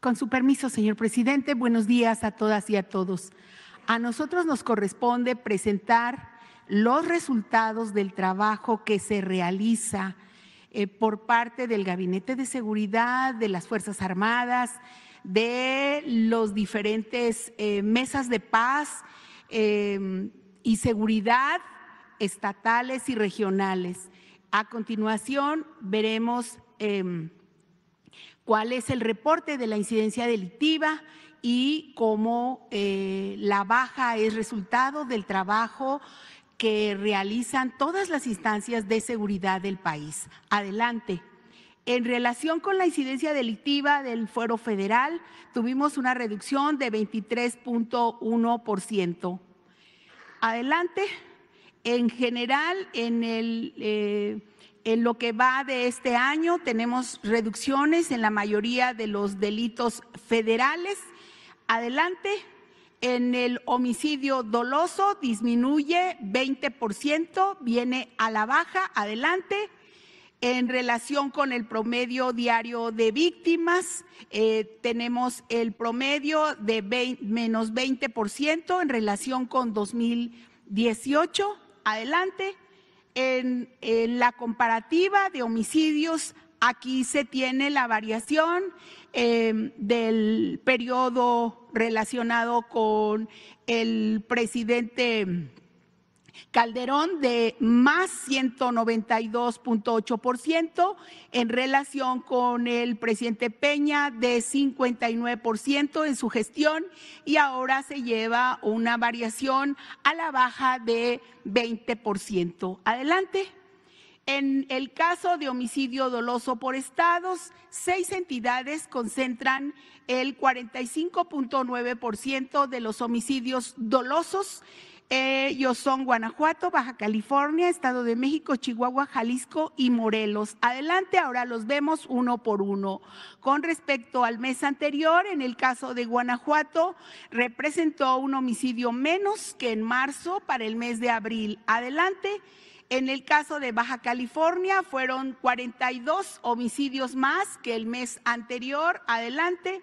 Con su permiso, señor presidente, buenos días a todas y a todos. A nosotros nos corresponde presentar los resultados del trabajo que se realiza eh, por parte del Gabinete de Seguridad, de las Fuerzas Armadas, de los diferentes eh, mesas de paz em, y seguridad estatales y regionales. A continuación veremos em, cuál es el reporte de la incidencia delictiva y cómo eh, la baja es resultado del trabajo que realizan todas las instancias de seguridad del país. Adelante. En relación con la incidencia delictiva del fuero federal, tuvimos una reducción de 23.1%. Adelante. En general, en el... Eh, en lo que va de este año tenemos reducciones en la mayoría de los delitos federales. Adelante, en el homicidio doloso disminuye 20%, viene a la baja, adelante. En relación con el promedio diario de víctimas, eh, tenemos el promedio de menos 20% en relación con 2018, adelante en, la comparativa de homicidios aquí se tiene la variación em, del periodo relacionado con el presidente Calderón de más 192.8% en relación con el presidente Peña de 59% en su gestión y ahora se lleva una variación a la baja de 20%. Adelante. En el caso de homicidio doloso por estados, seis entidades concentran el 45.9% de los homicidios dolosos ellos eh, son Guanajuato, Baja California, Estado de México, Chihuahua, Jalisco y Morelos. Adelante, ahora los vemos uno por uno. Con respecto al mes anterior, en el caso de Guanajuato, representó un homicidio menos que en marzo para el mes de abril. Adelante. En el caso de Baja California fueron 42 homicidios más que el mes anterior. Adelante.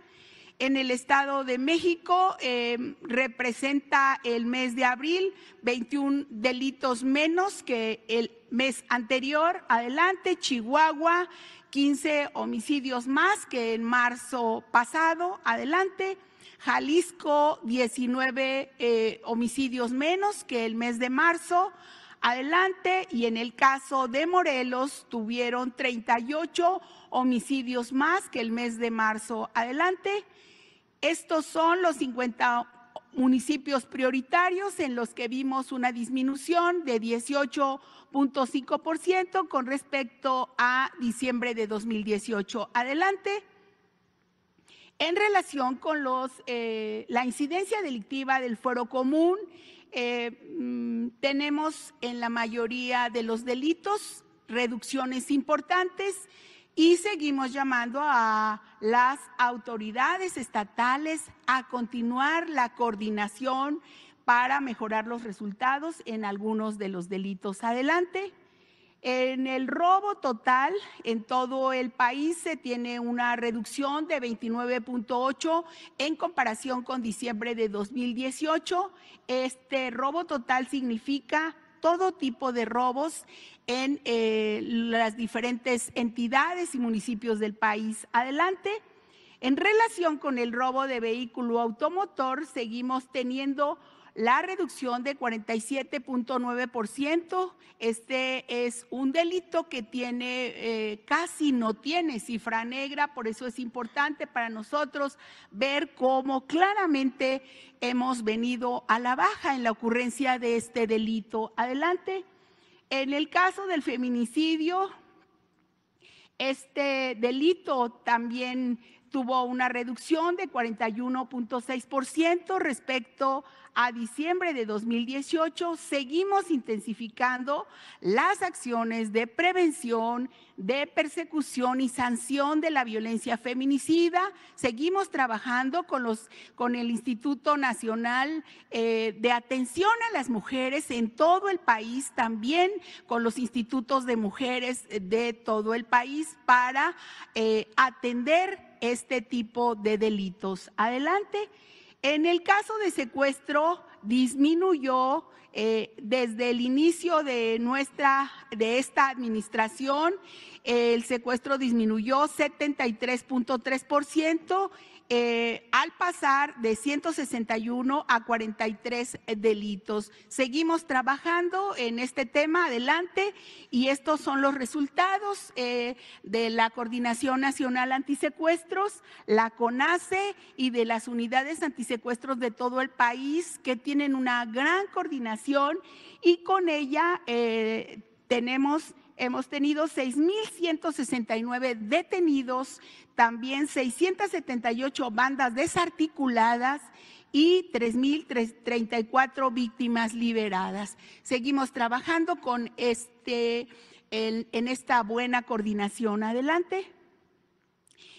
En el Estado de México em, representa el mes de abril 21 delitos menos que el mes anterior. Adelante, Chihuahua, 15 homicidios más que en marzo pasado. Adelante. Jalisco, 19 eh, homicidios menos que el mes de marzo adelante y en el caso de Morelos tuvieron 38 homicidios más que el mes de marzo adelante estos son los 50 municipios prioritarios en los que vimos una disminución de 18.5% con respecto a diciembre de 2018. Adelante. En relación con los, eh, la incidencia delictiva del fuero común, eh, mm, tenemos en la mayoría de los delitos reducciones importantes y seguimos llamando a las autoridades estatales a continuar la coordinación para mejorar los resultados en algunos de los delitos. Adelante. En el robo total en todo el país se tiene una reducción de 29.8 en comparación con diciembre de 2018. Este robo total significa todo tipo de robos en eh, las diferentes entidades y municipios del país. Adelante. En relación con el robo de vehículo automotor, seguimos teniendo la reducción de 47.9%. Este es un delito que tiene, eh, casi no tiene cifra negra, por eso es importante para nosotros ver cómo claramente hemos venido a la baja en la ocurrencia de este delito. Adelante. En el caso del feminicidio, este delito también tuvo una reducción de 41.6% respecto a diciembre de 2018 seguimos intensificando las acciones de prevención, de persecución y sanción de la violencia feminicida. Seguimos trabajando con, los, con el Instituto Nacional eh, de Atención a las Mujeres en todo el país, también con los institutos de mujeres eh, de todo el país para eh, atender este tipo de delitos. Adelante. En el caso de secuestro, disminuyó eh, desde el inicio de nuestra, de esta administración, el secuestro disminuyó 73.3%. Eh, al pasar de 161 a 43 delitos. Seguimos trabajando en este tema adelante y estos son los resultados eh, de la Coordinación Nacional Antisecuestros, la CONACE y de las unidades antisecuestros de todo el país que tienen una gran coordinación y con ella eh, tenemos hemos tenido 6.169 detenidos, también 678 bandas desarticuladas y 3.034 víctimas liberadas. Seguimos trabajando con este, en esta buena coordinación. Adelante.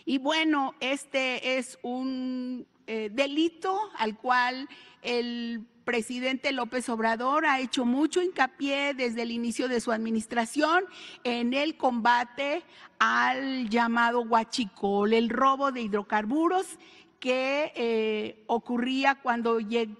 Y bueno, este es un eh, delito al cual el presidente López Obrador ha hecho mucho hincapié desde el inicio de su administración en el combate al llamado huachicol, el robo de hidrocarburos que eh, ocurría cuando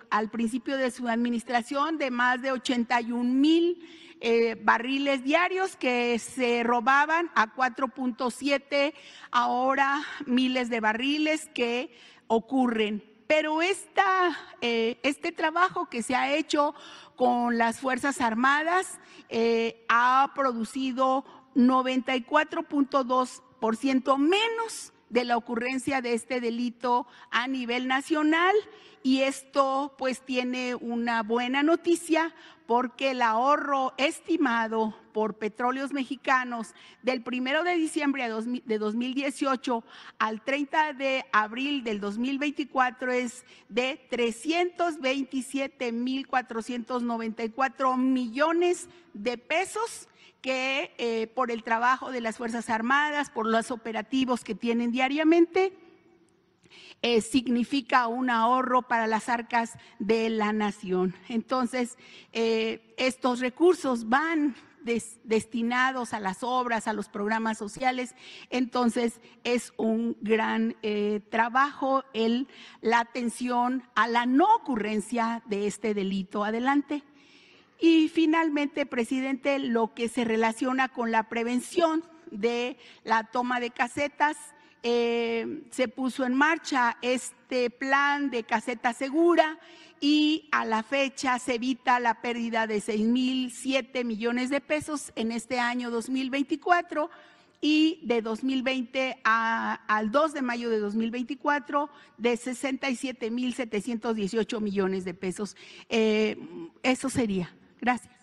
al principio de su administración de más de 81 mil eh, barriles diarios que se robaban a 4.7, ahora miles de barriles que ocurren. Pero esta, eh, este trabajo que se ha hecho con las Fuerzas Armadas eh, ha producido 94.2% menos de la ocurrencia de este delito a nivel nacional y esto pues tiene una buena noticia porque el ahorro estimado por Petróleos Mexicanos del 1 de diciembre de 2018 al 30 de abril del 2024 es de 327.494 millones de pesos que eh, por el trabajo de las Fuerzas Armadas, por los operativos que tienen diariamente, eh, significa un ahorro para las arcas de la nación. Entonces, eh, estos recursos van destinados a las obras, a los programas sociales. Entonces, es un gran trabajo el, la atención a la no ocurrencia de este delito. Adelante. Y finalmente, presidente, lo que se relaciona con la prevención de la toma de casetas. Eh, se puso en marcha este plan de caseta segura y a la fecha se evita la pérdida de siete millones de pesos en este año 2024 y de 2020 a, al 2 de mayo de 2024 de 67.718 millones de pesos. Eh, eso sería. Gracias.